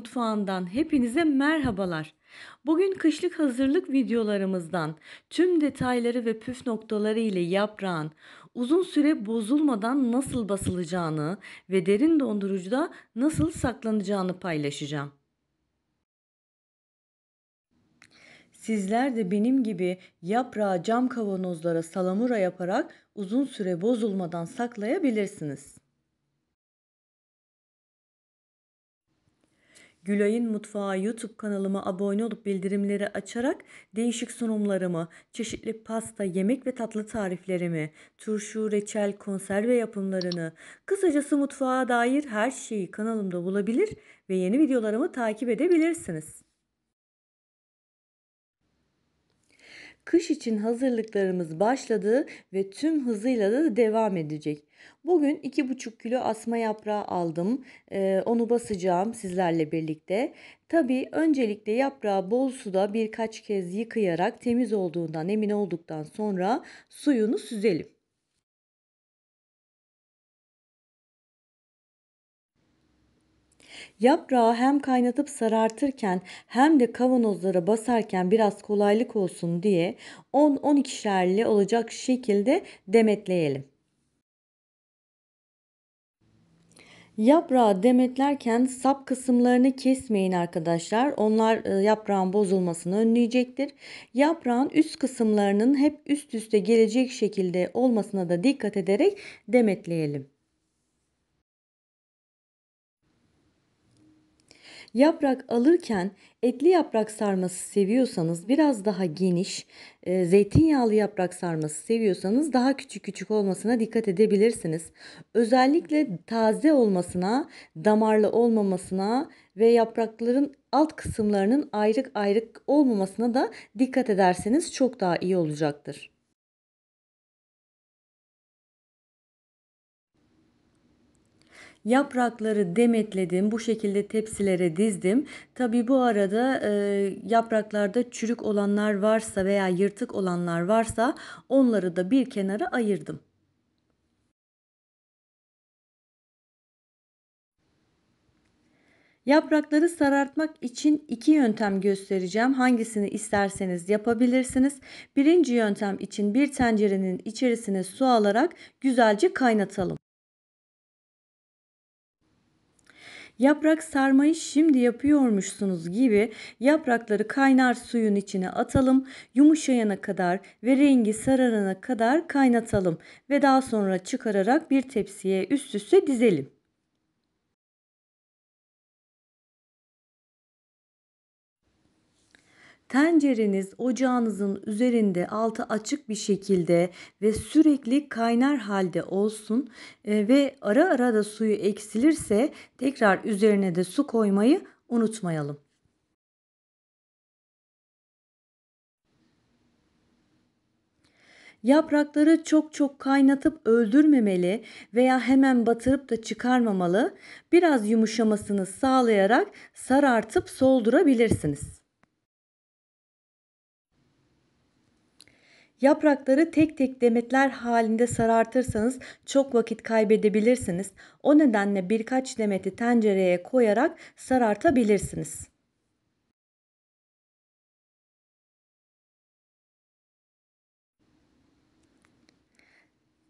mutfağından hepinize merhabalar. Bugün kışlık hazırlık videolarımızdan tüm detayları ve püf noktaları ile yaprağın uzun süre bozulmadan nasıl basılacağını ve derin dondurucuda nasıl saklanacağını paylaşacağım. Sizler de benim gibi yaprağı cam kavanozlara salamura yaparak uzun süre bozulmadan saklayabilirsiniz. Gülay'ın Mutfağı YouTube kanalıma abone olup bildirimleri açarak değişik sunumlarımı, çeşitli pasta, yemek ve tatlı tariflerimi, turşu, reçel, konserve yapımlarını, kısacası mutfağa dair her şeyi kanalımda bulabilir ve yeni videolarımı takip edebilirsiniz. Kış için hazırlıklarımız başladı ve tüm hızıyla da devam edecek. Bugün 2,5 kilo asma yaprağı aldım. Ee, onu basacağım sizlerle birlikte. Tabi öncelikle yaprağı bol suda birkaç kez yıkayarak temiz olduğundan emin olduktan sonra suyunu süzelim. Yaprağı hem kaynatıp sarartırken hem de kavanozlara basarken biraz kolaylık olsun diye 10-12'şerli olacak şekilde demetleyelim. Yaprağı demetlerken sap kısımlarını kesmeyin arkadaşlar. Onlar e, yaprağın bozulmasını önleyecektir. Yaprağın üst kısımlarının hep üst üste gelecek şekilde olmasına da dikkat ederek demetleyelim. Yaprak alırken etli yaprak sarması seviyorsanız biraz daha geniş, e, zeytinyağlı yaprak sarması seviyorsanız daha küçük küçük olmasına dikkat edebilirsiniz. Özellikle taze olmasına, damarlı olmamasına ve yaprakların alt kısımlarının ayrık ayrık olmamasına da dikkat ederseniz çok daha iyi olacaktır. Yaprakları demetledim. Bu şekilde tepsilere dizdim. Tabi bu arada e, yapraklarda çürük olanlar varsa veya yırtık olanlar varsa onları da bir kenara ayırdım. Yaprakları sarartmak için iki yöntem göstereceğim. Hangisini isterseniz yapabilirsiniz. Birinci yöntem için bir tencerenin içerisine su alarak güzelce kaynatalım. Yaprak sarmayı şimdi yapıyormuşsunuz gibi yaprakları kaynar suyun içine atalım. Yumuşayana kadar ve rengi sararana kadar kaynatalım ve daha sonra çıkararak bir tepsiye üst üste dizelim. Tencereniz ocağınızın üzerinde altı açık bir şekilde ve sürekli kaynar halde olsun e, ve ara ara da suyu eksilirse tekrar üzerine de su koymayı unutmayalım. Yaprakları çok çok kaynatıp öldürmemeli veya hemen batırıp da çıkarmamalı. Biraz yumuşamasını sağlayarak sarartıp soldurabilirsiniz. Yaprakları tek tek demetler halinde sarartırsanız çok vakit kaybedebilirsiniz. O nedenle birkaç demeti tencereye koyarak sarartabilirsiniz.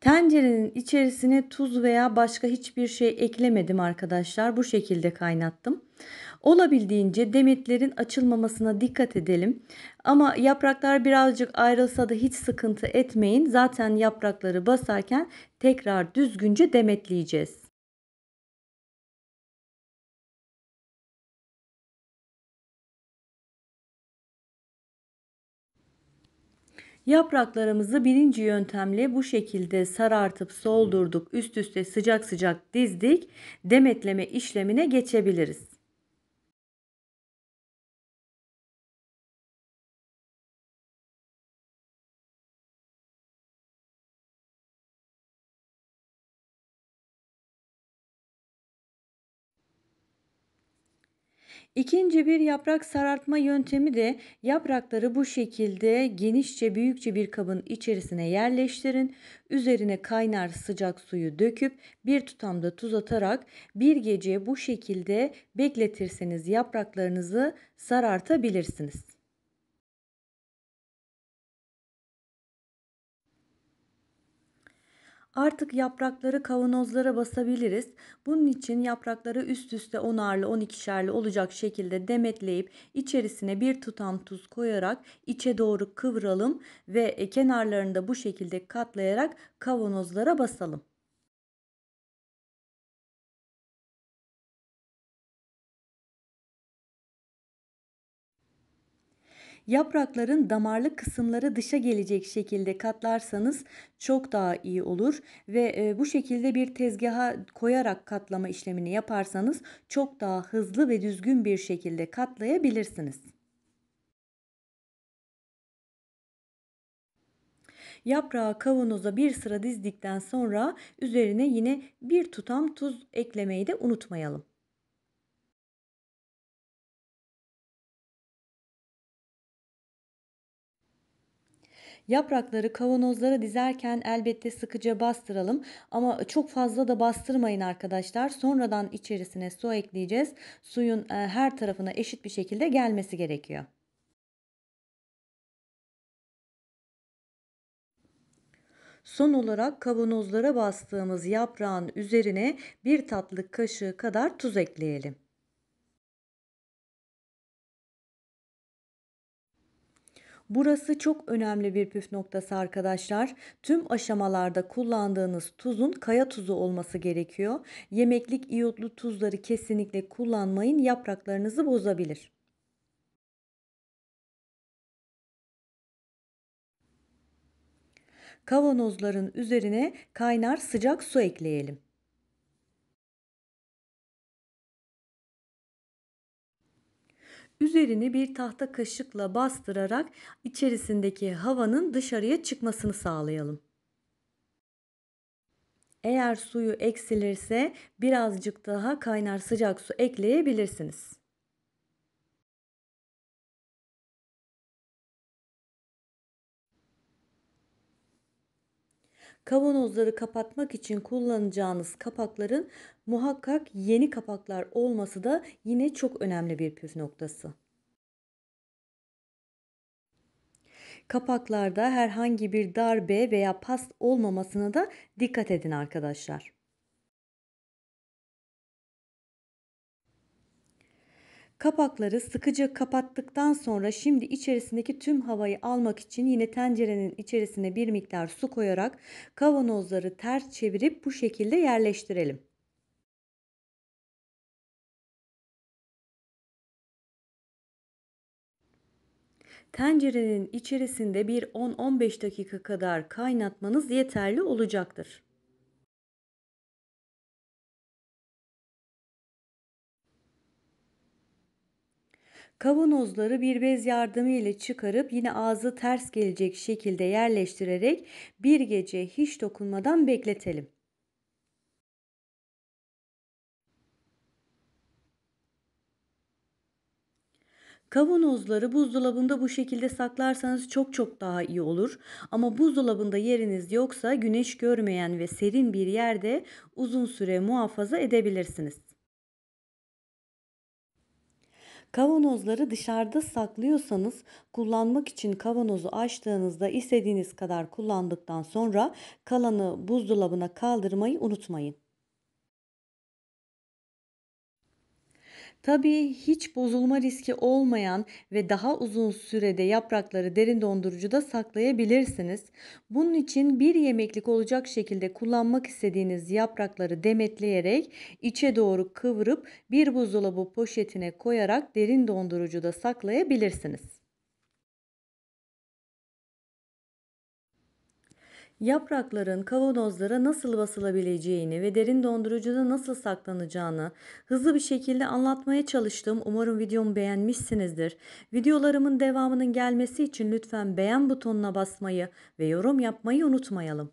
Tencerenin içerisine tuz veya başka hiçbir şey eklemedim arkadaşlar. Bu şekilde kaynattım. Olabildiğince demetlerin açılmamasına dikkat edelim. Ama yapraklar birazcık ayrılsa da hiç sıkıntı etmeyin. Zaten yaprakları basarken tekrar düzgünce demetleyeceğiz. Yapraklarımızı birinci yöntemle bu şekilde sarartıp soldurduk, üst üste sıcak sıcak dizdik. Demetleme işlemine geçebiliriz. İkinci bir yaprak sarartma yöntemi de yaprakları bu şekilde genişçe büyükçe bir kabın içerisine yerleştirin. Üzerine kaynar sıcak suyu döküp bir tutamda tuz atarak bir gece bu şekilde bekletirseniz yapraklarınızı sarartabilirsiniz. Artık yaprakları kavanozlara basabiliriz. Bunun için yaprakları üst üste 10'arlı 12'şerli olacak şekilde demetleyip içerisine bir tutam tuz koyarak içe doğru kıvıralım ve e, kenarlarını da bu şekilde katlayarak kavanozlara basalım. Yaprakların damarlı kısımları dışa gelecek şekilde katlarsanız çok daha iyi olur ve e, bu şekilde bir tezgaha koyarak katlama işlemini yaparsanız çok daha hızlı ve düzgün bir şekilde katlayabilirsiniz. Yaprağı kavanoza bir sıra dizdikten sonra üzerine yine bir tutam tuz eklemeyi de unutmayalım. Yaprakları kavanozlara dizerken elbette sıkıca bastıralım ama çok fazla da bastırmayın arkadaşlar. Sonradan içerisine su ekleyeceğiz. Suyun e, her tarafına eşit bir şekilde gelmesi gerekiyor. Son olarak kavanozlara bastığımız yaprağın üzerine bir tatlı kaşığı kadar tuz ekleyelim. Burası çok önemli bir püf noktası arkadaşlar. Tüm aşamalarda kullandığınız tuzun kaya tuzu olması gerekiyor. Yemeklik iyotlu tuzları kesinlikle kullanmayın. Yapraklarınızı bozabilir. Kavanozların üzerine kaynar sıcak su ekleyelim. Üzerini bir tahta kaşıkla bastırarak içerisindeki havanın dışarıya çıkmasını sağlayalım. Eğer suyu eksilirse birazcık daha kaynar sıcak su ekleyebilirsiniz. Kavanozları kapatmak için kullanacağınız kapakların muhakkak yeni kapaklar olması da yine çok önemli bir püf noktası. Kapaklarda herhangi bir darbe veya pas olmamasına da dikkat edin arkadaşlar. Kapakları sıkıca kapattıktan sonra şimdi içerisindeki tüm havayı almak için yine tencerenin içerisine bir miktar su koyarak kavanozları ters çevirip bu şekilde yerleştirelim. Tencerenin içerisinde bir 10-15 dakika kadar kaynatmanız yeterli olacaktır. Kavanozları bir bez yardımı ile çıkarıp yine ağzı ters gelecek şekilde yerleştirerek bir gece hiç dokunmadan bekletelim. Kavanozları buzdolabında bu şekilde saklarsanız çok çok daha iyi olur. Ama buzdolabında yeriniz yoksa güneş görmeyen ve serin bir yerde uzun süre muhafaza edebilirsiniz. Kavanozları dışarıda saklıyorsanız kullanmak için kavanozu açtığınızda istediğiniz kadar kullandıktan sonra kalanı buzdolabına kaldırmayı unutmayın. Tabii hiç bozulma riski olmayan ve daha uzun sürede yaprakları derin dondurucuda saklayabilirsiniz. Bunun için bir yemeklik olacak şekilde kullanmak istediğiniz yaprakları demetleyerek içe doğru kıvırıp bir buzdolabı poşetine koyarak derin dondurucuda saklayabilirsiniz. Yaprakların kavanozlara nasıl basılabileceğini ve derin dondurucuda nasıl saklanacağını hızlı bir şekilde anlatmaya çalıştım. Umarım videomu beğenmişsinizdir. Videolarımın devamının gelmesi için lütfen beğen butonuna basmayı ve yorum yapmayı unutmayalım.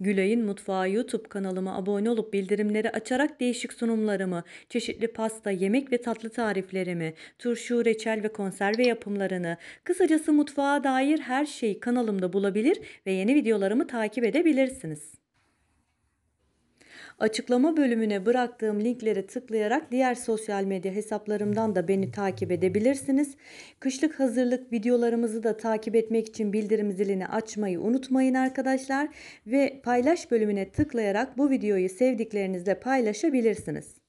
Gülay'ın Mutfağı YouTube kanalıma abone olup bildirimleri açarak değişik sunumlarımı, çeşitli pasta, yemek ve tatlı tariflerimi, turşu, reçel ve konserve yapımlarını, kısacası mutfağa dair her şeyi kanalımda bulabilir ve yeni videolarımı takip edebilirsiniz. Açıklama bölümüne bıraktığım linklere tıklayarak diğer sosyal medya hesaplarımdan da beni takip edebilirsiniz. Kışlık hazırlık videolarımızı da takip etmek için bildirim zilini açmayı unutmayın arkadaşlar ve paylaş bölümüne tıklayarak bu videoyu sevdiklerinizle paylaşabilirsiniz.